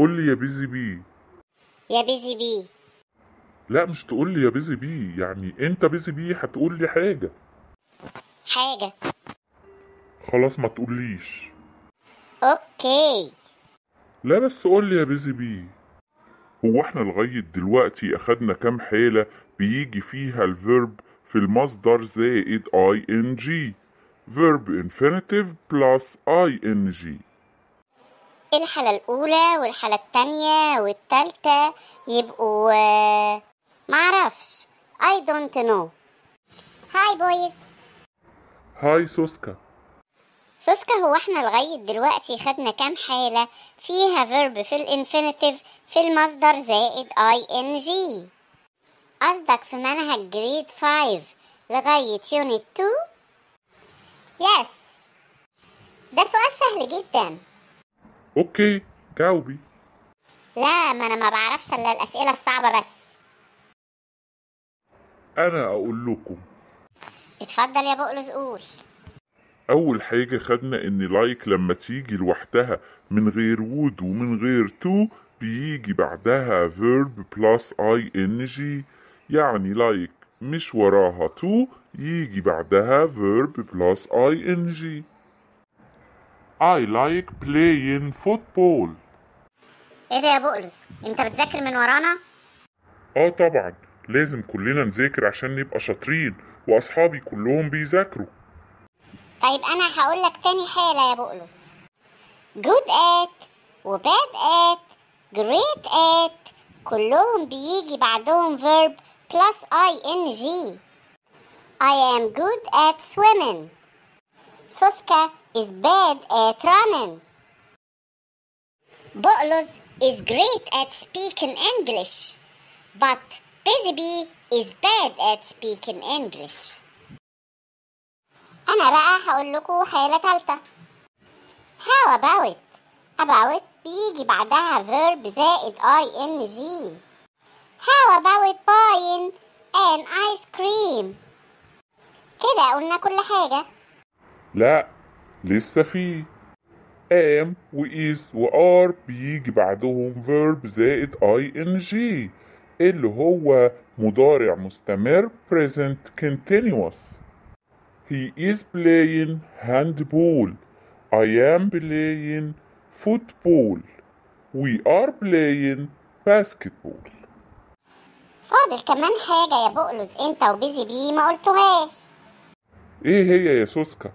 قول لي يا بيزي بي يا بيزي بي لا مش تقول لي يا بيزي بي يعني انت بيزي بي هتقول لي حاجه حاجه خلاص ما تقوليش اوكي لا بس قول لي يا بيزي بي هو احنا لغاية دلوقتي اخدنا كام حالة بيجي فيها الفيرب في المصدر زائد اي ان جي فيرب انفينيتيف بلس اي ان جي الحالة الأولى والحالة التانية والتالتة يبقوا آه، معرفش I don't know هاي بويز هاي سوسكا سوسكا هو احنا لغاية دلوقتي خدنا كام حالة فيها فيرب في الانفينيتيف في المصدر زائد اي ان جي قصدك في منهج جريد 5 لغاية يونت 2 يس ده سؤال سهل جدا اوكي جاوبي لا ما انا ما بعرفش الا الاسئله الصعبه بس انا اقول لكم اتفضل يا بقلز قول اول حاجه خدنا ان لايك لما تيجي لوحدها من غير وود ومن غير تو بيجي بعدها فيرب بلس اي ان جي يعني لايك مش وراها تو يجي بعدها فيرب بلس اي ان جي I like playing football ايه ده يا بقلص انت بتذاكر من ورانا اه طبعا لازم كلنا نذاكر عشان نبقى شاطرين واصحابي كلهم بيذاكروا طيب انا هقول لك تاني حالة يا بقلص good at و bad at great at كلهم بيجي بعدهم verb plus ing I am good at swimming سوسكا is bad at running. Bolos is great at speaking English, but Busy is bad at speaking English. أنا بقى هقول لكم حالة تالتة. How about? About بيجي بعدها verb زائد ing. How about buying an ice cream? كده قلنا كل حاجة. لا لسه فيه am و وار بيجي بعدهم verb زائد ing اللي هو مضارع مستمر present continuous he is playing handball I am playing football we are playing basketball فاضل كمان حاجة يا بقلز انت وبيزي بيه ما قلتهاش ايه هي يا سوسكا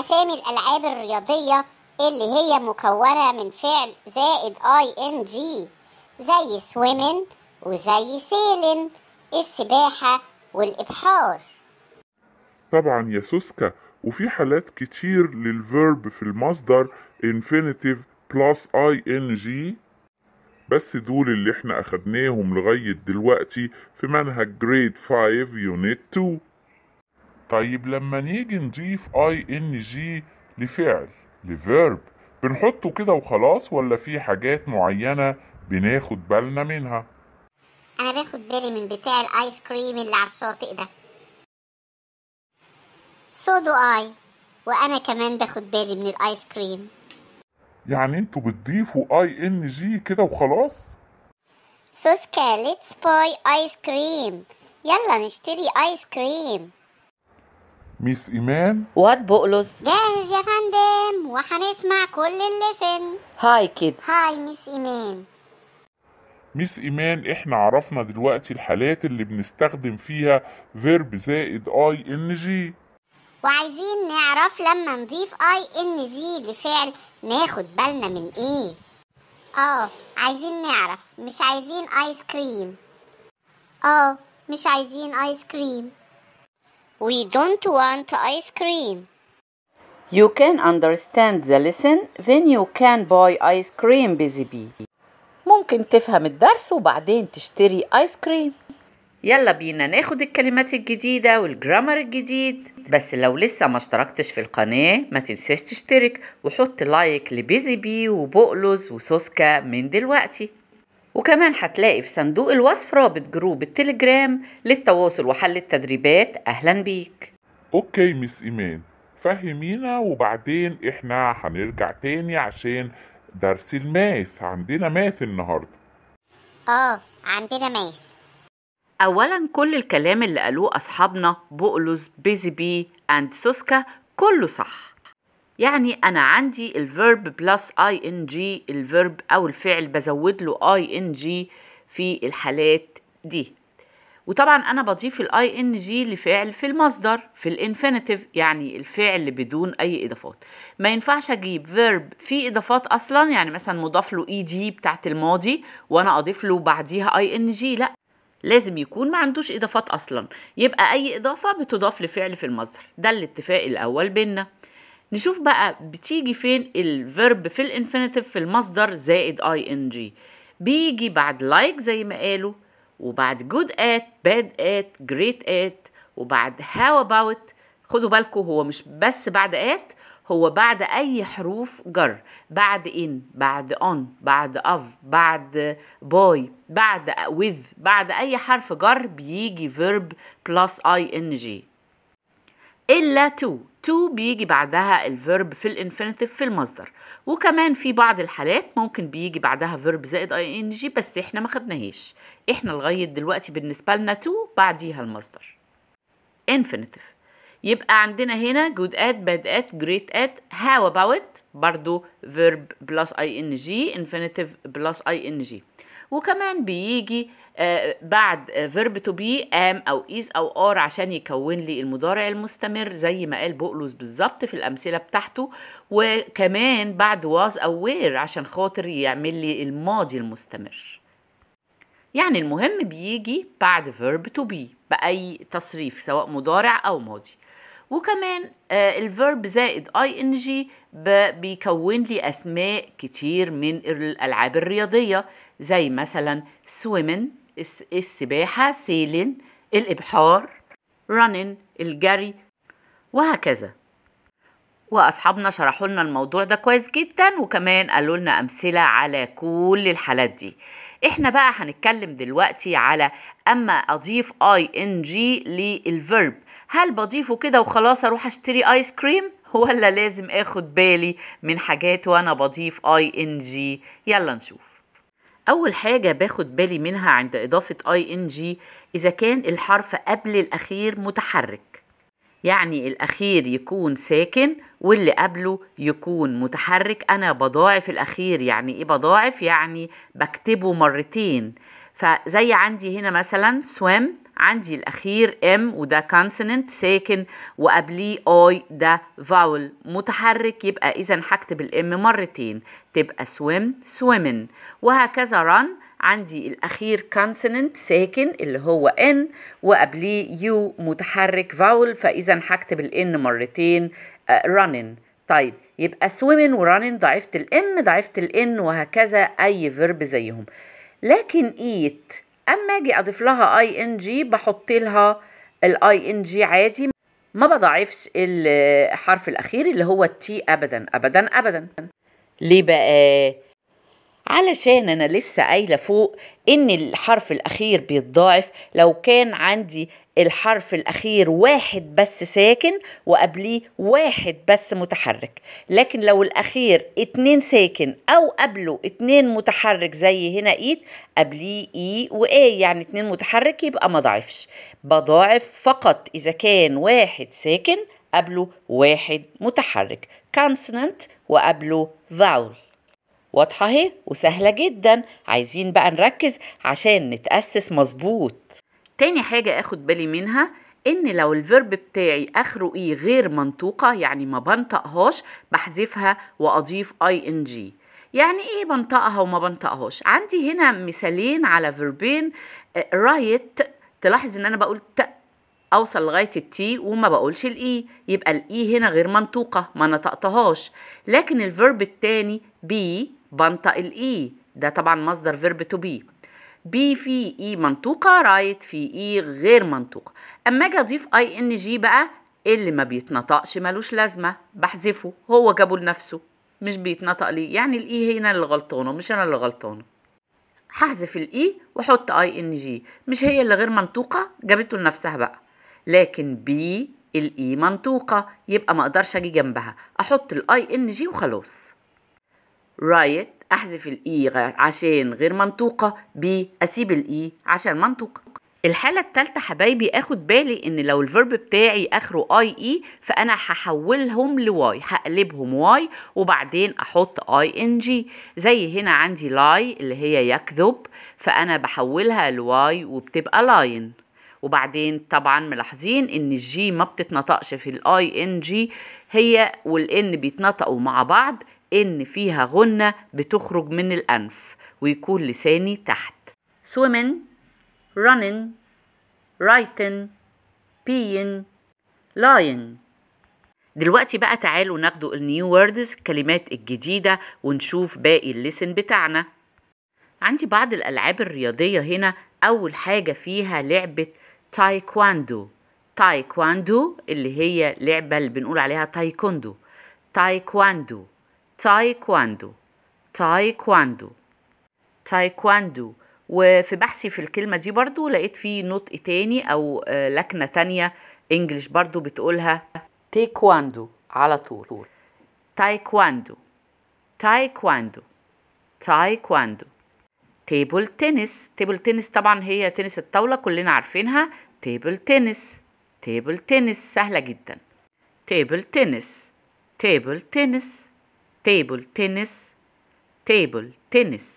أسامي الألعاب الرياضية اللي هي مكونة من فعل زائد اي ان جي زي سويمن وزي سيلن السباحة والإبحار طبعا يا سوسكا وفي حالات كتير للفيرب في المصدر infinitive plus ing بس دول اللي احنا اخدناهم لغاية دلوقتي في منهج grade 5 unit 2 طيب لما نيجي نضيف اي ان جي لفعل لفيرب بنحطه كده وخلاص ولا في حاجات معينة بناخد بالنا منها انا باخد بالي من بتاع الايس كريم اللي على الشاطئ ده do اي وانا كمان باخد بالي من الايس كريم يعني انتوا بتضيفوا اي ان جي كده وخلاص سوسكا ليتس باي ايس كريم يلا نشتري ايس كريم ميس إيمان واد بقلص جاهز يا فندم وهنسمع كل سن هاي كيدز هاي ميس إيمان ميس إيمان إحنا عرفنا دلوقتي الحالات اللي بنستخدم فيها فيرب زائد آي إن جي وعايزين نعرف لما نضيف آي إن جي لفعل ناخد بالنا من إيه آه عايزين نعرف مش عايزين آيس كريم آه مش عايزين آيس كريم We don't want ice cream. You can understand the lesson then you can buy ice cream baby. ممكن تفهم الدرس وبعدين تشتري ايس كريم يلا بينا ناخد الكلمات الجديدة والجرامر الجديد بس لو لسه ما اشتركتش في القناة ما تنساش تشترك وحط لايك لبيزي بي وبقلز وسوسكا من دلوقتي وكمان هتلاقي في صندوق الوصف رابط جروب التليجرام للتواصل وحل التدريبات أهلا بيك أوكي مس إيمان فهمينا وبعدين إحنا هنرجع تاني عشان درس الماث عندنا ماث النهاردة آه عندنا ماث أولا كل الكلام اللي قالوه أصحابنا بقلص بيزي بي أند سوسكا كله صح يعني أنا عندي الفيرب بلس اي ان جي الفيرب أو الفعل بزود له اي ان جي في الحالات دي وطبعا أنا بضيف الاي ان جي لفعل في المصدر في الانفينيتيف يعني الفعل بدون أي إضافات ما ينفعش أجيب فيرب في إضافات أصلا يعني مثلا مضاف له اي جي بتاعت الماضي وأنا أضيف له بعديها اي ان جي لأ لازم يكون ما عندوش إضافات أصلا يبقى أي إضافة بتضاف لفعل في المصدر ده الاتفاق الأول بينا نشوف بقى بتيجي فين الفيرب في الانفينيتيف في المصدر زائد اي ان جي بيجي بعد لايك like زي ما قالوا وبعد جود ات باد ات جريت ات وبعد هاو اباوت خدوا بالكم هو مش بس بعد ات هو بعد اي حروف جر بعد ان بعد اون بعد اف بعد باي بعد with بعد اي حرف جر بيجي verb plus ing إلا to to بيجي بعدها الفيرب في الانفينيتيف في المصدر وكمان في بعض الحالات ممكن بيجي بعدها فيرب زائد اي ان جي بس احنا ما خدناهاش احنا لغايه دلوقتي بالنسبه لنا to بعديها المصدر انفينيتيف يبقى عندنا هنا good at bad at great at how about برضو verb plus ing infinitive plus ing وكمان بيجي آه، بعد فيرب تو بي ام او ايز او ار عشان يكون لي المضارع المستمر زي ما قال بقلوس بالظبط في الامثله بتاعته وكمان بعد واز او وير عشان خاطر يعمل لي الماضي المستمر يعني المهم بيجي بعد فيرب تو بي باي تصريف سواء مضارع او ماضي وكمان آه، الفيرب زائد اي ان جي بيكون لي اسماء كتير من الالعاب الرياضيه زي مثلا سويمن السباحه سيلين الابحار رنن الجري وهكذا واصحابنا شرحوا لنا الموضوع ده كويس جدا وكمان قالوا لنا امثله على كل الحالات دي احنا بقى هنتكلم دلوقتي على اما اضيف اي ان جي للفيرب هل بضيفه كده وخلاص اروح اشتري ايس كريم ولا لازم اخد بالي من حاجات وانا بضيف اي ان جي يلا نشوف اول حاجه باخد بالي منها عند اضافه اي ان جي اذا كان الحرف قبل الاخير متحرك يعني الاخير يكون ساكن واللي قبله يكون متحرك انا بضاعف الاخير يعني ايه بضاعف يعني بكتبه مرتين فزي عندي هنا مثلا swim عندي الأخير ام وده consonant ساكن وقبليه I ده فاول متحرك يبقى إذا هكتب الام مرتين تبقى swim swimming وهكذا run عندي الأخير consonant ساكن اللي هو n وقبليه يو متحرك فاول فإذا هكتب الإن مرتين آه، running طيب يبقى swimming و running ضعفت الإم ضعفت الإن وهكذا أي فيرب زيهم لكن eat اما اجي اضيف لها اي ان جي بحط لها الاي ان جي عادي ما بضعفش الحرف الاخير اللي هو التي ابدا ابدا ابدا ليه بقى علشان انا لسه قايله فوق ان الحرف الاخير بيتضاعف لو كان عندي الحرف الأخير واحد بس ساكن وقبليه واحد بس متحرك لكن لو الأخير اتنين ساكن أو قبله اتنين متحرك زي هنا إيت قبليه إي وايه يعني اتنين متحرك يبقى ما ضاعفش بضاعف فقط إذا كان واحد ساكن قبله واحد متحرك consonant وقبله vowel واضحة اهي وسهلة جدا عايزين بقى نركز عشان نتأسس مظبوط تاني حاجة اخد بالي منها ان لو الفيرب بتاعي اخره اي e غير منطوقة يعني ما بنطقهاش بحذفها واضيف اي ان جي يعني ايه بنطقها وما بنطقهاش عندي هنا مثالين على فيربين رايت آه، تلاحظ ان انا بقول ت اوصل لغايه التي وما بقولش الاي e. يبقى الاي e هنا غير منطوقه ما نطقتهاش لكن الفيرب التاني بي بنطق الاي e. ده طبعا مصدر فيرب تو بي بي في اي e منطوقه رايت في اي e غير منطوقه اما اجي اضيف اي ان جي بقى اللي ما بيتنطقش ملوش لازمه بحذفه هو جابه لنفسه مش بيتنطق ليه يعني الاي هنا اللي غلطانه مش انا اللي غلطانه هحذف الاي واحط اي ان جي مش هي اللي غير منطوقه جابته لنفسها بقى لكن بي الاي منطوقه يبقى ما اقدرش اجي جنبها احط الاي ان جي وخلاص رايت احذف الاي عشان غير منطوقه بي اسيب الاي عشان منطوقه الحالة التالتة حبايبي اخد بالي ان لو الفيرب بتاعي اخره اي اي فانا هحولهم لواي هقلبهم واي وبعدين احط اي ان جي زي هنا عندي لاي اللي هي يكذب فانا بحولها لواي وبتبقى لاين وبعدين طبعا ملاحظين ان الجي ما بتتنطقش في الاي ان جي هي والان بيتنطقوا مع بعض إن فيها غنة بتخرج من الأنف ويكون لساني تحت swimming running writing peeing lying دلوقتي بقى تعالوا ناخدوا النيو ووردز الكلمات الجديدة ونشوف باقي الليسن بتاعنا عندي بعض الألعاب الرياضية هنا أول حاجة فيها لعبة تايكواندو تايكواندو اللي هي لعبة اللي بنقول عليها تايكوندو تايكواندو تايكواندو تايكواندو تايكواندو وفي بحثي في الكلمة دي برضو لقيت في نطق تاني أو آه، لكنة تانية انجلش برضو بتقولها تايكواندو على طول تايكواندو تايكواندو تايكواندو تيبل تنس تيبل تنس طبعا هي تنس الطاولة كلنا عارفينها تيبل تنس تيبل تنس سهلة جدا تيبل تنس تيبل تنس تيبل تنس تيبل تنس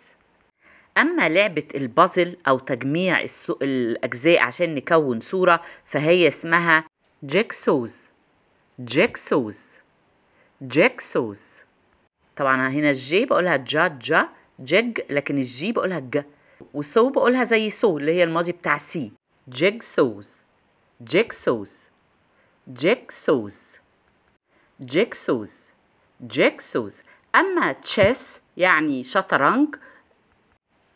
أما لعبة البازل أو تجميع الأجزاء عشان نكون صورة فهي اسمها جيكسوز جيكسوز جيكسوز طبعا هنا الجي بقولها جا جا جيج لكن الجي بقولها ج وسو بقولها زي سو اللي هي الماضي بتاع سي جيكسوز جيكسوز جيكسوز جيكسوز جيكسوز اما تشيس يعني شطرنج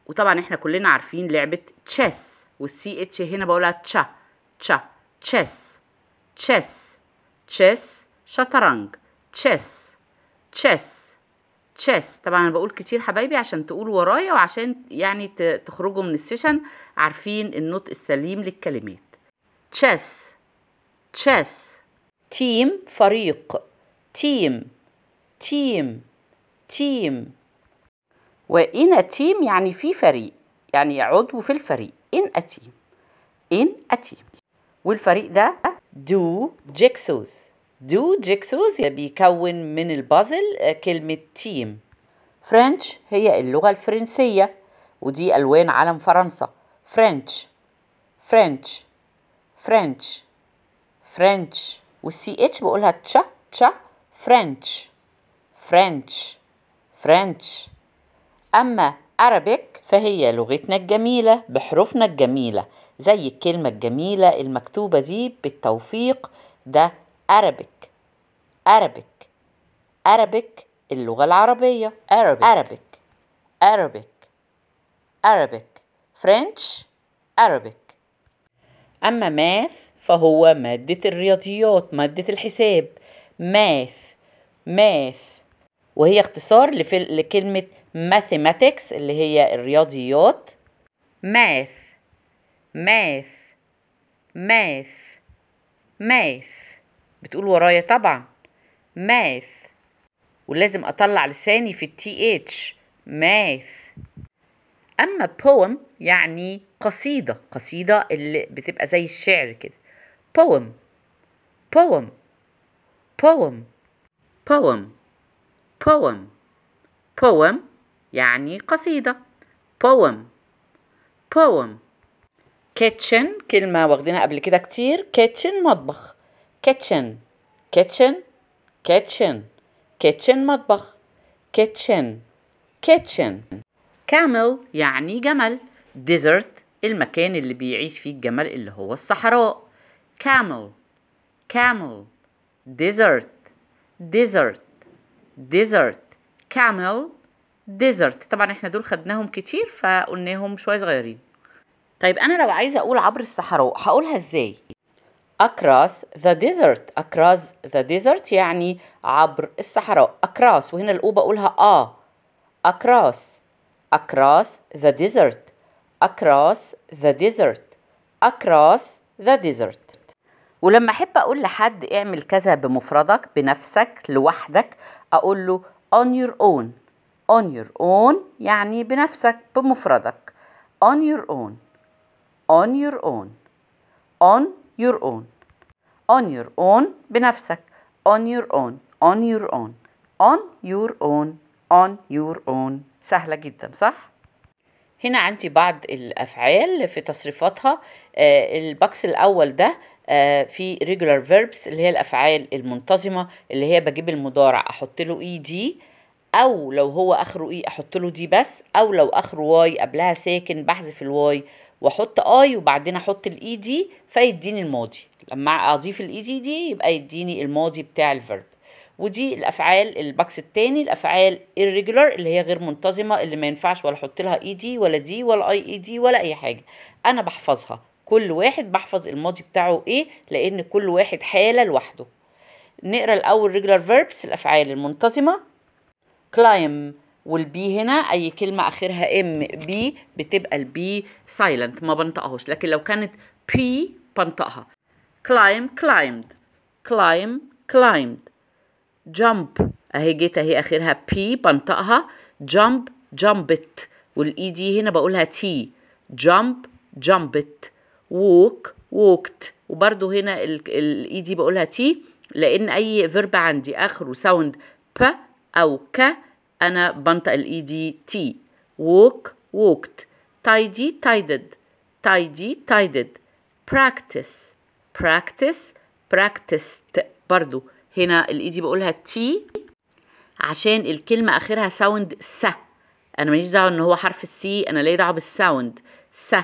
وطبعا احنا كلنا عارفين لعبه تشيس والسي اتش هنا بقولها تشا تشا تشيس تشيس تشيس شطرنج تشيس تشيس تشيس طبعا انا بقول كتير حبايبي عشان تقولوا ورايا وعشان يعني تخرجوا من السيشن عارفين النطق السليم للكلمات تشيس تشيس تيم فريق تيم تيم تيم وإن تيم يعني في فريق يعني عضو في الفريق إن أتيم إن أتيم والفريق ده دو جيكسوز دو جيكسوز بيكون من البازل آه، كلمة تيم فرنش هي اللغة الفرنسية ودي ألوان علم فرنسا فرنش فرنش فرنش فرنش والسي اتش بقولها تشا تشا فرنش فرنش فرنش أما Arabic فهي لغتنا الجميلة بحروفنا الجميلة زي الكلمة الجميلة المكتوبة دي بالتوفيق ده Arabic Arabic Arabic اللغة العربية Arabic Arabic Arabic Arabic French Arabic أما math فهو مادة الرياضيات مادة الحساب math math وهي اختصار لكلمة mathematics اللي هي الرياضيات math math math math بتقول ورايا طبعا math ولازم اطلع لساني في التي اتش math اما poem يعني قصيدة قصيدة اللي بتبقى زي الشعر كده poem poem poem poem, poem. poem poem يعني قصيدة poem poem kitchen كلمة واخدينها قبل كده كتير kitchen مطبخ kitchen kitchen kitchen kitchen مطبخ kitchen kitchen camel يعني جمل desert المكان اللي بيعيش فيه الجمل اللي هو الصحراء camel camel desert desert ديزرت كامل ديزرت طبعا احنا دول خدناهم كتير فقلناهم شويه صغيرين طيب انا لو عايزه اقول عبر الصحراء هقولها ازاي across the desert across the desert يعني عبر الصحراء across وهنا الاو بقولها اه across across the desert across the desert across the desert ولما احب اقول لحد اعمل كذا بمفردك بنفسك لوحدك اقول له on your own on your own يعني بنفسك بمفردك on your own on your own on your own on your own بنفسك on your own on your own on your own on your own سهلة جدا صح؟ هنا عندي بعض الأفعال في تصريفاتها البكس الأول ده آه، في regular verbs اللي هي الأفعال المنتظمة اللي هي بجيب المضارع أحط له اي e دي أو لو هو آخره اي e أحط له دي بس أو لو آخره واي قبلها ساكن بحذف الواي وأحط اي وبعدين أحط الاي دي e فيديني الماضي لما أضيف الاي دي دي يبقى يديني الماضي بتاع الفيرب ودي الافعال الباكس التاني الافعال irregular اللي هي غير منتظمه اللي ما ينفعش ولا احط لها اي دي ولا دي ولا اي اي دي ولا اي حاجه انا بحفظها كل واحد بحفظ الماضي بتاعه ايه لان كل واحد حاله لوحده نقرا الاول regular verbs الافعال المنتظمه climb والبي هنا اي كلمه اخرها ام بي بتبقى البي سايلنت ما بنطقهاش لكن لو كانت بي بنطقها climb climbed climb climbed jump اهي جيت اهي اخرها بي بنطقها jump jumped والاي e دي هنا بقولها تي jump jumped ووك ووكت وبرده هنا الاي دي بقولها تي لان اي فيرب عندي اخره ساوند ب او ك انا بنطق الاي دي تي ووك ووكت تايدي تايدد تايدي تايدد براكتس براكتس practiced برضو هنا الاي دي بقولها تي عشان الكلمة آخرها ساوند س أنا ماليش دعوة إن هو حرف السي أنا ليا دعوة بالساوند س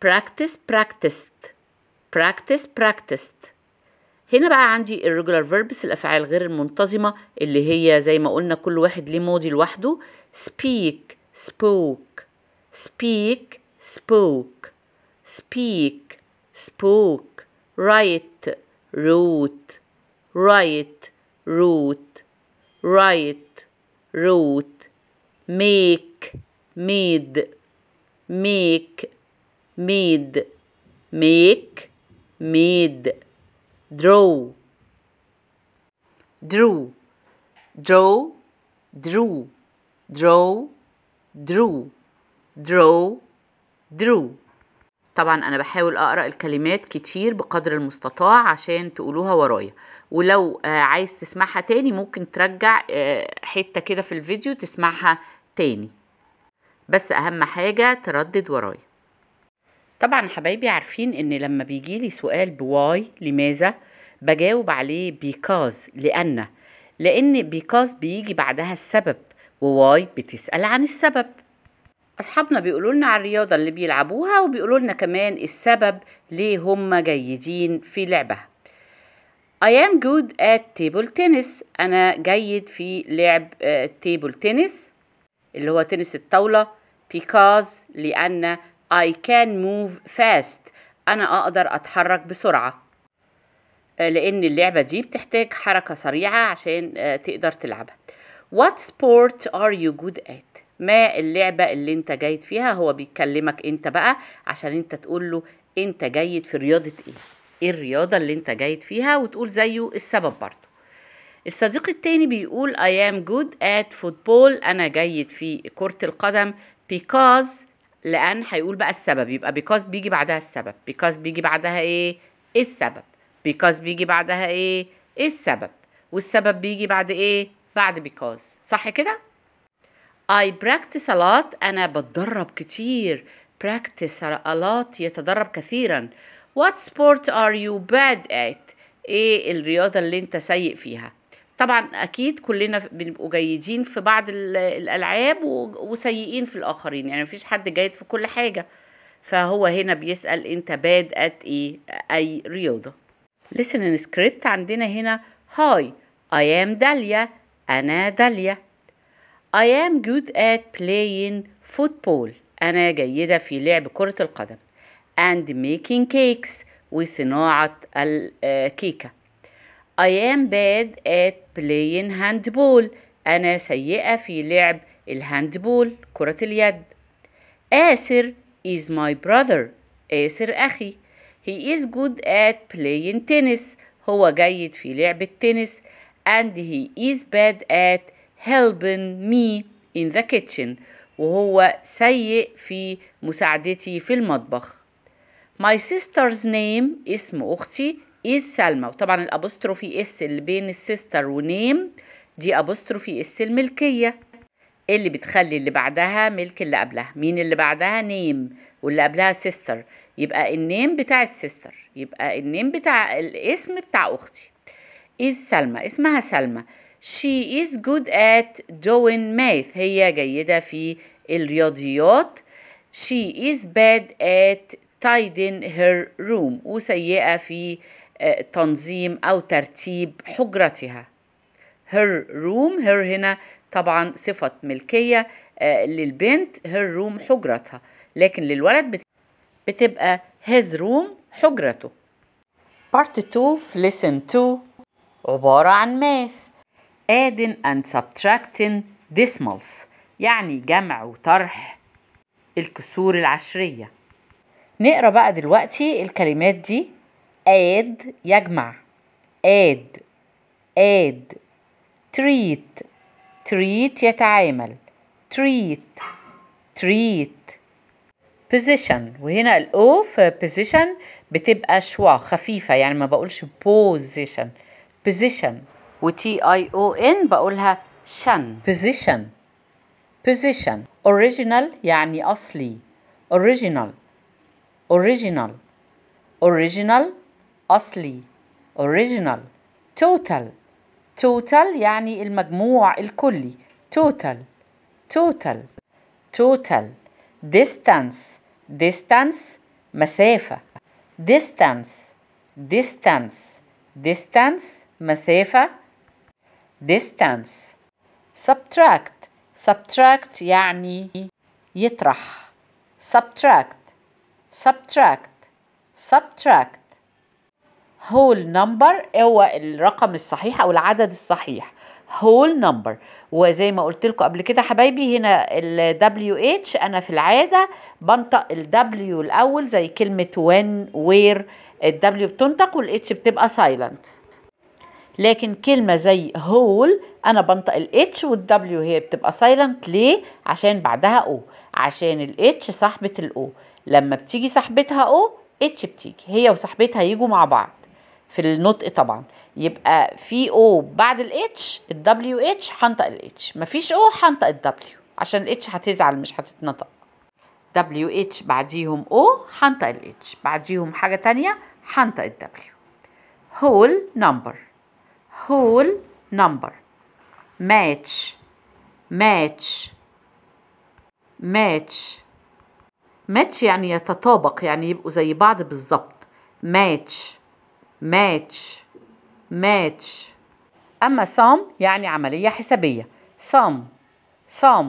practice practiced practice practiced هنا بقى عندي الريجولار فيربس الافعال غير المنتظمه اللي هي زي ما قلنا كل واحد ليه ماضي لوحده speak spoke speak spoke speak spoke write wrote write wrote write wrote make made make made make made draw drew draw drew draw drew draw drew طبعا انا بحاول اقرا الكلمات كتير بقدر المستطاع عشان تقولوها ورايا ولو آه، عايز تسمعها تاني ممكن ترجع آه، حته كده في الفيديو تسمعها تاني بس اهم حاجه تردد ورايا طبعا حبايبي عارفين ان لما بيجيلي سؤال بواي لماذا بجاوب عليه بيكاز لان لان بيكاز بيجي بعدها السبب وواي بتسأل عن السبب أصحابنا بيقولوا لنا على الرياضة اللي بيلعبوها وبيقولوا لنا كمان السبب ليه هم جيدين في لعبها I am good at table tennis أنا جيد في لعب تيبل آه، تنس اللي هو تنس الطاولة because لأن I can move fast أنا أقدر أتحرك بسرعة لأن اللعبة دي بتحتاج حركة سريعة عشان آه، تقدر تلعبها What sport are you good at؟ ما اللعبة اللي انت جيد فيها هو بيكلمك انت بقى عشان انت تقول له انت جيد في رياضة ايه ايه الرياضة اللي انت جيد فيها وتقول زيه السبب برضه الصديق التاني بيقول I am good at football أنا جيد في كرة القدم because لان هيقول بقى السبب يبقى because بيجي بعدها السبب because بيجي بعدها ايه السبب because بيجي بعدها ايه السبب والسبب بيجي بعد ايه بعد because صح كده I practice a lot أنا بتدرب كتير practice a lot يتدرب كثيرا What sport are you bad at؟ إيه الرياضة اللي أنت سيء فيها؟ طبعا اكيد كلنا بنبقوا جيدين في بعض الالعاب وسيئين في الاخرين يعني مفيش حد جيد في كل حاجه فهو هنا بيسال انت باد ات ايه اي رياضه listening سكريبت عندنا هنا هاي I am داليا أنا داليا I am good at playing football أنا جيدة في لعب كرة القدم and making cakes وصناعة الكيكة آه، I am bad at playing handball أنا سيئة في لعب الهاندبول كرة اليد آسر is my brother آسر أخي He is good at playing tennis هو جيد في لعب التنس and he is bad at helping me in the kitchen وهو سيء في مساعدتي في المطبخ My sister's name اسم أختي إيه سلمى وطبعا الأبوستروفي إس ايه اللي بين السيستر ونيم دي أبوستروفي إس ايه الملكية اللي بتخلي اللي بعدها ملك اللي قبلها مين اللي بعدها نيم واللي قبلها سيستر يبقى النيم بتاع السيستر يبقى النيم بتاع الاسم بتاع أختي إيه سلمى اسمها سلمى she is good at doing math هي جيدة في الرياضيات she is bad at tidying her room وسيئة في تنظيم أو ترتيب حجرتها her room her هنا طبعا صفة ملكية آه، للبنت her room حجرتها لكن للولد بتبقى his room حجرته Part 2 في lesson 2 عبارة عن math adding and subtracting decimals يعني جمع وطرح الكسور العشرية نقرا بقى دلوقتي الكلمات دي add يجمع add add treat treat يتعامل treat treat position وهنا الاو في position بتبقى شوا خفيفة يعني ما بقولش position position t i o n بقولها شن position position original يعني أصلي original original original أصلي original total total يعني المجموع الكلي total total total distance distance مسافة distance distance distance مسافة distance subtract subtract يعني يطرح subtract subtract subtract whole number هو الرقم الصحيح او العدد الصحيح whole number وزي ما قلت لكم قبل كده حبايبي هنا ال WH انا في العاده بنطق ال W الاول زي كلمه when where ال W بتنطق وال H بتبقى سايلنت لكن كلمه زي whole انا بنطق ال H وال W هي بتبقى سايلنت ليه عشان بعدها O عشان ال H صاحبه ال O لما بتيجي صاحبتها O H بتيجي هي وصاحبتها يجوا مع بعض في النطق طبعا يبقى في او بعد الاتش الدبليو اتش هنطق الاتش مفيش او هنطق الدبليو عشان الاتش هتزعل مش هتتنطق دبليو اتش بعديهم او هنطق الاتش بعديهم حاجه تانية هنطق الدبليو هول نمبر هول نمبر ماتش ماتش ماتش ماتش يعني يتطابق يعني يبقوا زي بعض بالظبط ماتش match match أما sum يعني عملية حسابية sum sum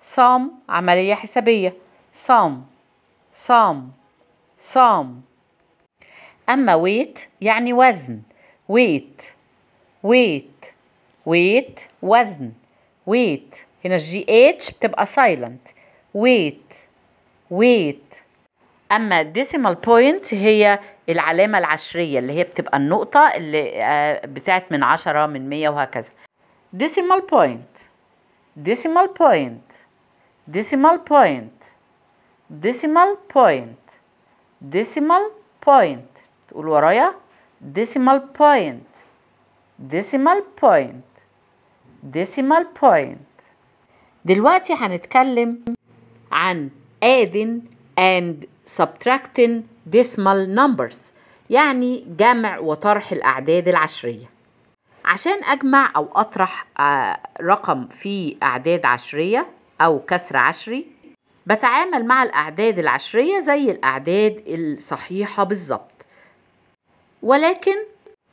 sum عملية حسابية sum sum sum أما weight يعني وزن weight weight weight وزن weight هنا الجي اتش بتبقى silent weight weight اما الديسيمال بوينت هي العلامه العشريه اللي هي بتبقى النقطه اللي آه، بتاعت من عشره من ميه وهكذا ديسيمال بوينت ديسيمال بوينت ديسيمال بوينت ديسيمال بوينت ديسيمال بوينت تقول ورايا ديسيمال بوينت ديسيمال بوينت ديسيمال بوينت دلوقتي هنتكلم عن ادين اند subtracting decimal numbers يعني جمع وطرح الأعداد العشرية عشان أجمع أو أطرح آه، رقم في أعداد عشرية أو كسر عشري بتعامل مع الأعداد العشرية زي الأعداد الصحيحة بالظبط ولكن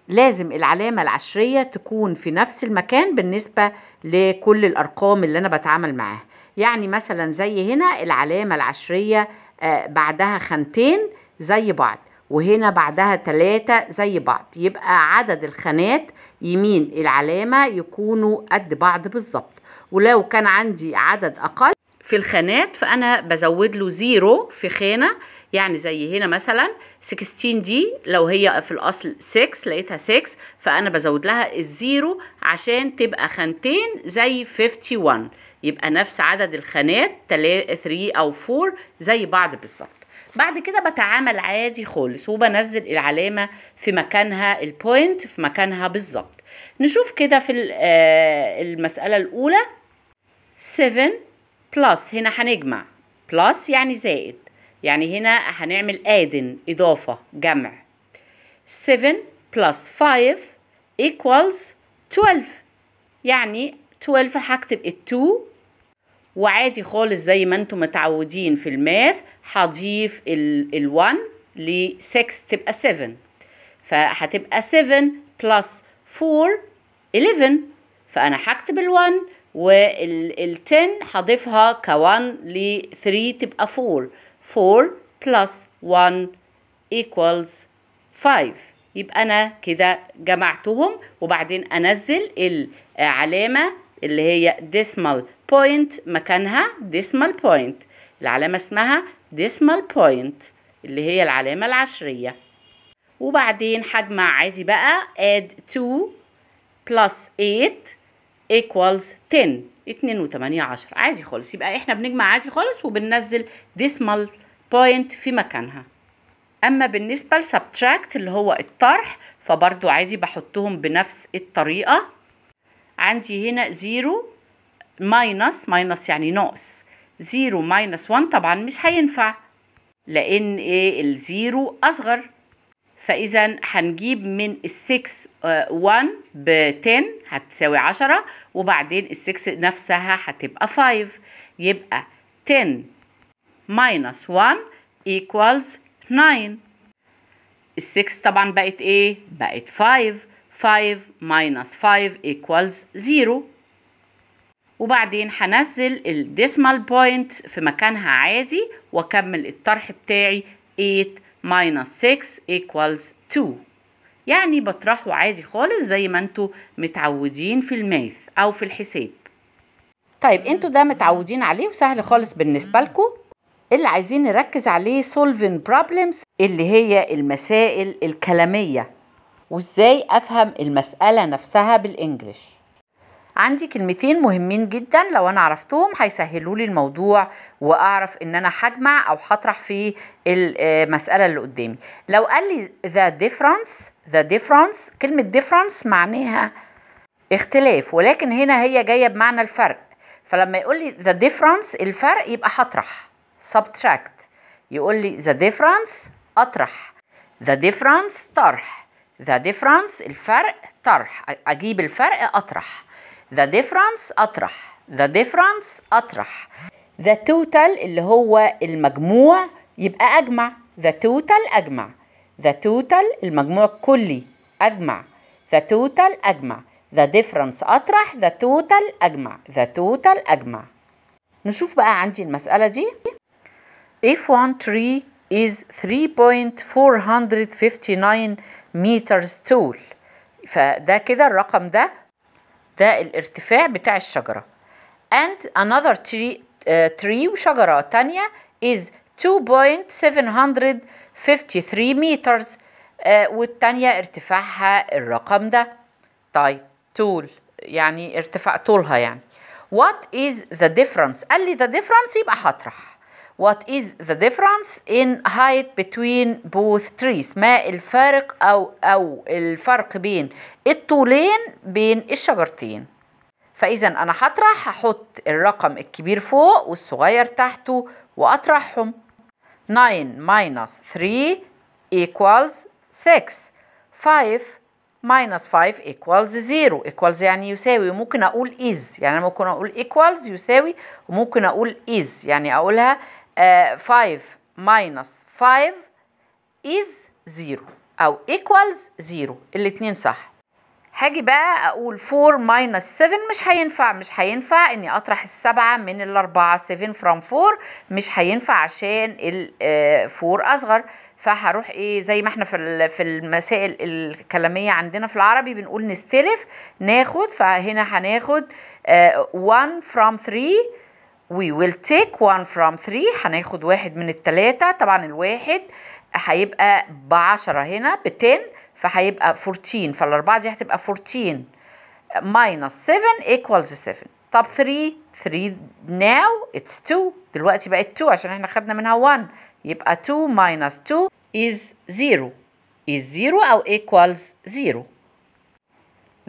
لازم العلامة العشرية تكون في نفس المكان بالنسبة لكل الأرقام اللي أنا بتعامل معاها يعني مثلا زي هنا العلامة العشرية آه، بعدها خانتين زي بعض وهنا بعدها تلاتة زي بعض يبقى عدد الخانات يمين العلامة يكونوا قد بعض بالظبط ولو كان عندي عدد أقل في الخانات فأنا بزود له زيرو في خانة يعني زي هنا مثلا 16 دي لو هي في الأصل 6 لقيتها 6 فأنا بزود لها الزيرو عشان تبقى خانتين زي 51 يبقى نفس عدد الخانات 3 او 4 زي بعض بالظبط بعد كده بتعامل عادي خالص وبنزل العلامة في مكانها البوينت في مكانها بالظبط نشوف كده في آه، المسألة الأولى 7 بلس هنا هنجمع بلس يعني زائد يعني هنا هنعمل آدن إضافة جمع 7 بلس 5 ايكوالز 12 يعني 12 هكتب ال 2 وعادي خالص زي ما انتم متعودين في الماث هضيف ال 1 ل 6 تبقى 7 فهتبقى 7 بلس 4 11 فانا هكتب ال 1 وال 10 هضيفها ك 1 ل 3 تبقى 4 4 بلس 1 equals 5 يبقى انا كده جمعتهم وبعدين انزل العلامه اللي هي decimal point مكانها decimal point العلامة اسمها decimal point اللي هي العلامة العشرية وبعدين هجمع عادي بقى add 2 plus 8 equals 10 2 و 8 10 عادي خالص يبقى احنا بنجمع عادي خالص وبننزل decimal point في مكانها اما بالنسبه لسبتراكت اللي هو الطرح فبرضو عادي بحطهم بنفس الطريقه عندي هنا زيرو ماينس ماينس يعني ناقص زيرو ماينس 1 طبعا مش هينفع لان ايه الزيرو اصغر فاذا هنجيب من ال 6 1 ب 10 هتساوي 10 وبعدين ال 6 نفسها هتبقى 5 يبقى 10 minus 1 equals 9 ال 6 طبعا بقت ايه بقت 5 5 minus 5 equals 0 وبعدين هنزل الديسمال بوينت في مكانها عادي واكمل الطرح بتاعي 8 minus 6 equals 2 يعني بطرحه عادي خالص زي ما انتوا متعودين في الماث او في الحساب طيب انتوا ده متعودين عليه وسهل خالص بالنسبه لكم اللي عايزين نركز عليه solving problems اللي هي المسائل الكلاميه وازاي افهم المسألة نفسها بالانجلش عندي كلمتين مهمين جدا لو انا عرفتهم هيسهلوا لي الموضوع واعرف ان انا هجمع او هطرح في المساله آه، اللي قدامي لو قال لي the difference the difference كلمه difference معناها اختلاف ولكن هنا هي جايه بمعنى الفرق فلما يقول لي the difference الفرق يبقى هطرح subtract يقول لي the difference اطرح the difference طرح The difference الفرق طرح أجيب الفرق أطرح The difference أطرح The difference أطرح The total اللي هو المجموع يبقى أجمع The total أجمع The total المجموع الكلي أجمع The total أجمع The difference أطرح The total أجمع The total أجمع نشوف بقى عندي المسألة دي If one tree is 3.459 meters tall فده كده الرقم ده ده الارتفاع بتاع الشجرة and another tree, uh, tree وشجرة تانية is 2.753 meters uh, والتانية ارتفاعها الرقم ده طيب طول يعني ارتفاع طولها يعني what is the difference قال لي the difference يبقى هطرح What is the difference in height between both trees ما الفارق أو أو الفرق بين الطولين بين الشجرتين فإذا أنا هطرح هحط الرقم الكبير فوق والصغير تحته وأطرحهم 9 minus 3 equals 6 5 minus 5 equals 0 equals يعني يساوي ممكن أقول is يعني ممكن أقول equals يساوي وممكن أقول is يعني أقولها 5 minus 5 is 0 أو equals 0 الاتنين صح هاجي بقى أقول 4 minus 7 مش هينفع مش هينفع إني أطرح السبعة من الأربعة 7 from 4 مش هينفع عشان ال 4 آه، أصغر فهروح ايه زي ما احنا في في المسائل الكلاميه عندنا في العربي بنقول نستلف ناخد فهنا هناخد 1 آه، from 3 we will take one from three هناخد واحد من التلاتة طبعا الواحد هيبقى بعشرة هنا ب10 فهيبقى 14 فالأربعة دي هتبقى 14 minus 7 equals 7 طب 3 3 now it's 2 دلوقتي بقت 2 عشان احنا خدنا منها 1 يبقى 2 minus 2 is 0 is 0 أو equals 0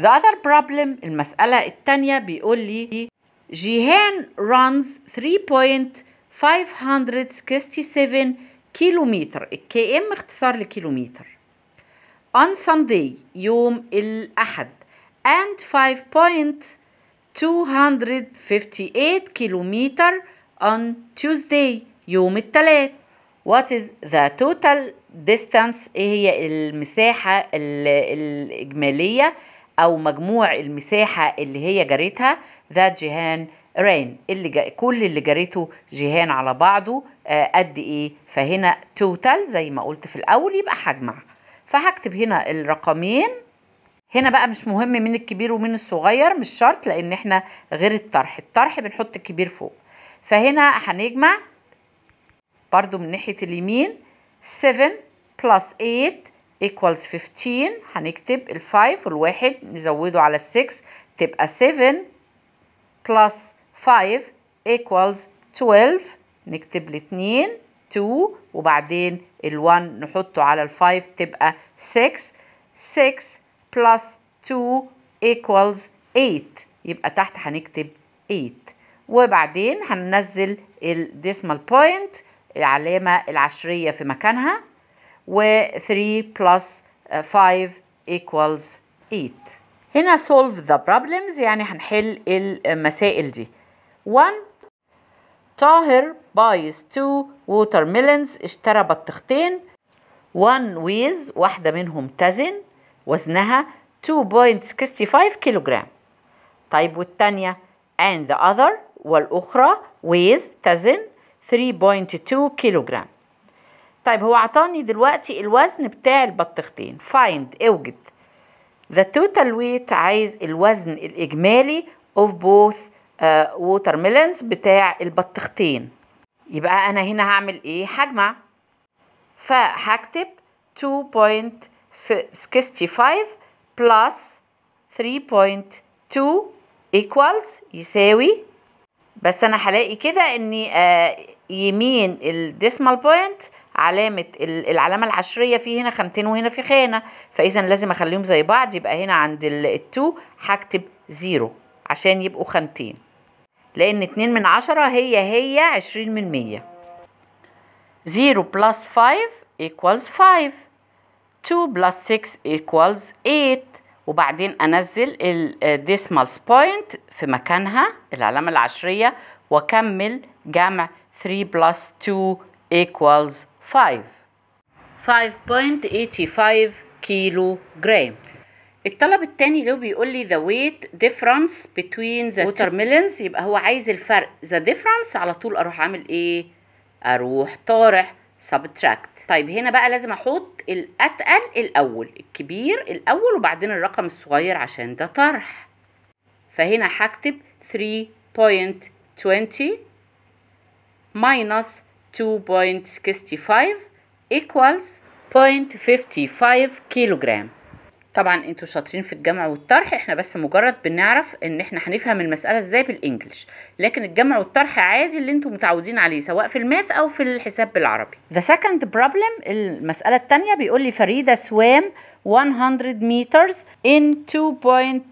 The other problem المسألة التانية بيقول لي جيهان runs 3.567 كيلومتر الكي ام اختصار لكيلومتر on Sunday يوم الأحد and 5.258 كيلومتر on Tuesday يوم الثلاث What is the total distance؟ إيه هي المساحة الإجمالية أو مجموع المساحة اللي هي جريتها ذات جهان رين اللي جا كل اللي جريته جهان على بعضه آه قد إيه فهنا توتال زي ما قلت في الأول يبقى هجمع فهكتب هنا الرقمين هنا بقى مش مهم من الكبير ومن الصغير مش شرط لأن احنا غير الطرح الطرح بنحط الكبير فوق فهنا هنجمع برضو من ناحية اليمين 7 plus 8 equals 15 هنكتب ال 5 والواحد نزوده على ال 6 تبقى 7 plus 5 equals 12 نكتب ال 2 2 وبعدين ال 1 نحطه على ال 5 تبقى 6 6 plus 2 equals 8 يبقى تحت هنكتب 8 وبعدين هننزل decimal point العلامة العشرية في مكانها و 3 plus 5 uh, equals 8 هنا solve the problems يعني هنحل المسائل uh, دي 1 طاهر buys 2 watermelons اشترى بطختين 1 ويز واحدة منهم تزن وزنها 2.65 كيلوغرام طيب والتانية and the other والأخرى ويز تزن 3.2 كيلوغرام طيب هو عطاني دلوقتي الوزن بتاع البطختين فايند اوجد the total weight عايز الوزن الإجمالي of both uh, watermelons بتاع البطختين يبقى أنا هنا هعمل إيه هجمع فهكتب 2.65 plus 3.2 equals يساوي بس أنا هلاقي كده إن uh, آه، يمين الديسمال بوينت علامة العلامة العشرية في هنا خانتين وهنا في خانة فإذا لازم أخليهم زي بعض يبقى هنا عند التو هكتب زيرو عشان يبقوا خانتين لأن اتنين من عشرة هي هي عشرين من مية زيرو بلس فايف إيكوالز فايف تو بلس سكس إيكوالز إيت وبعدين أنزل الديسمالز آه، بوينت في مكانها العلامة العشرية وأكمل جمع 3 plus 2 equals 5.85 كيلو جرام الطلب التاني هو بيقول لي the weight difference between the watermelons يبقى هو عايز الفرق the difference على طول اروح اعمل ايه اروح طارح subtract طيب هنا بقى لازم احط الاتقل الاول الكبير الاول وبعدين الرقم الصغير عشان ده طرح فهنا هكتب 3.20 minus 3.20 2.65 equals 0.55 كيلوغرام طبعا انتوا شاطرين في الجمع والطرح احنا بس مجرد بنعرف ان احنا هنفهم المساله ازاي بالانجلش لكن الجمع والطرح عادي اللي انتوا متعودين عليه سواء في الماث او في الحساب بالعربي ذا سكند بروبلم المساله الثانيه بيقول لي فريده سوام 100 meters in 2.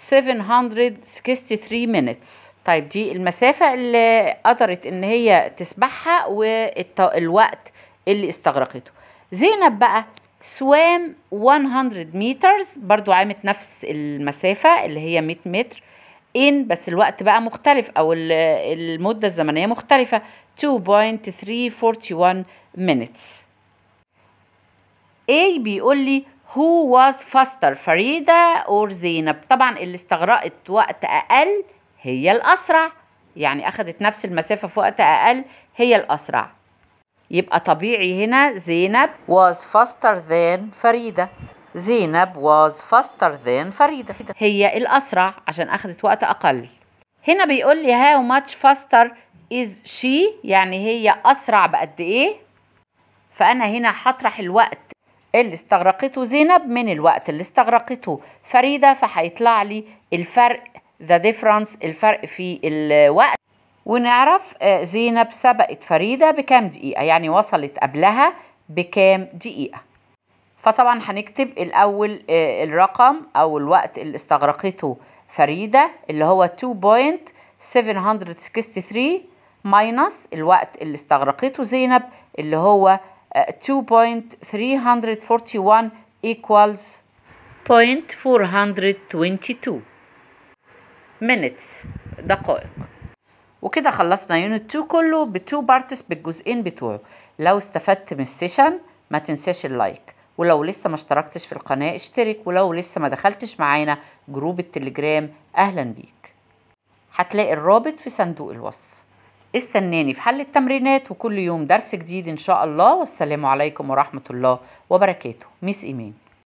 763 minutes طيب دي المسافة اللي قدرت ان هي تسبحها والوقت اللي استغرقته زينب بقى سوام 100 meters برضو عامت نفس المسافة اللي هي 100 متر ان بس الوقت بقى مختلف او المدة الزمنية مختلفة 2.341 minutes A بيقول لي Who was faster فريدة أور زينب طبعا اللي استغرقت وقت أقل هي الأسرع يعني أخذت نفس المسافة في وقت أقل هي الأسرع يبقى طبيعي هنا زينب was faster than فريدة زينب was faster than فريدة هي الأسرع عشان أخذت وقت أقل هنا بيقول لي how much faster is she يعني هي أسرع بقد إيه فأنا هنا هطرح الوقت اللي استغرقته زينب من الوقت اللي استغرقته فريدة فهيطلع لي الفرق ذا ديفرنس الفرق في الوقت ونعرف آه، زينب سبقت فريدة بكام دقيقة يعني وصلت قبلها بكام دقيقة فطبعا هنكتب الأول آه، الرقم أو الوقت اللي استغرقته فريدة اللي هو 2.763 ماينس الوقت اللي استغرقته زينب اللي هو 2.341 equals 0.422 minutes دقائق وكده خلصنا يونت 2 كله بتو بارتس بالجزئين بتوعه لو استفدت من السيشن ما تنساش اللايك ولو لسه ما اشتركتش في القناة اشترك ولو لسه ما دخلتش معانا جروب التليجرام اهلا بيك هتلاقي الرابط في صندوق الوصف استناني في حل التمرينات وكل يوم درس جديد إن شاء الله والسلام عليكم ورحمة الله وبركاته ميس إيمان